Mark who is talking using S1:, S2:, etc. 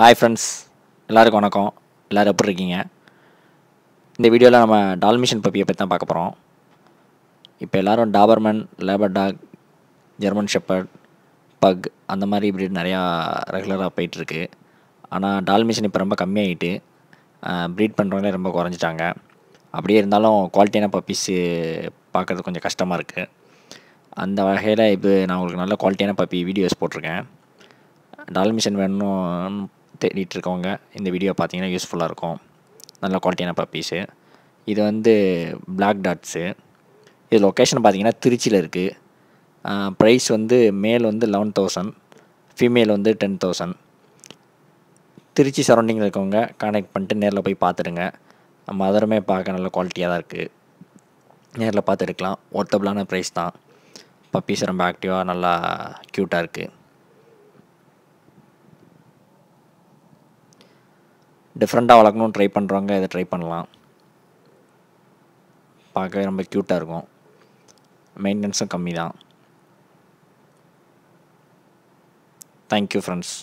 S1: hi friends எல்லாருக்கும் வணக்கம் எல்லோரும் எப்படி இருக்கீங்க இந்த வீடியோவில் நம்ம டால்மிஷன் பப்பியை பற்றி தான் பார்க்க போகிறோம் இப்போ எல்லோரும் Doberman lab dog German shepherd pug அந்த மாதிரி ப்ரீட் நிறையா ரெகுலராக போயிட்டுருக்கு ஆனால் டால்மிஷன் இப்போ ரொம்ப கம்மியாகிட்டு ப்ரீட் பண்ணுறவங்களே ரொம்ப குறைஞ்சிட்டாங்க அப்படியே இருந்தாலும் குவாலிட்டியான பப்பீஸு பார்க்குறது கொஞ்சம் கஷ்டமாக இருக்குது அந்த வகையில் இப்போ நான் உங்களுக்கு நல்ல குவாலிட்டியான பப்பி வீடியோஸ் போட்டிருக்கேன் டால்மிஷன் வேணும் தேடிட்டு இருக்கவங்க இந்த வீடியோ பார்த்தீங்கன்னா யூஸ்ஃபுல்லாக இருக்கும் நல்ல குவாலிட்டியான பப்பீஸு இது வந்து பிளாக் டாட்ஸு இது லொக்கேஷன் பார்த்தீங்கன்னா திருச்சியில் இருக்குது ப்ரைஸ் வந்து மேல் வந்து லெவன் தௌசண்ட் ஃபீமேல் வந்து டென் தௌசண்ட் திருச்சி சரௌண்டிங்கில் இருக்கவங்க கனெக்ட் பண்ணிட்டு நேரில் போய் பார்த்துடுங்க மதுரமே பார்க்க நல்ல குவாலிட்டியாக தான் இருக்குது நேரில் பார்த்து எடுக்கலாம் ஒர்த்தபிளான ப்ரைஸ் தான் பப்பீஸ் ரொம்ப ஆக்டிவாக நல்லா க்யூட்டாக இருக்குது டிஃப்ரெண்ட்டாக வளர்க்கணும்னு ட்ரை பண்ணுறவங்க இதை ட்ரை பண்ணலாம் பார்க்கவே ரொம்ப க்யூட்டாக இருக்கும் மெயின்டெனன்ஸும் கம்மி தான் தேங்க்யூ ஃப்ரெண்ட்ஸ்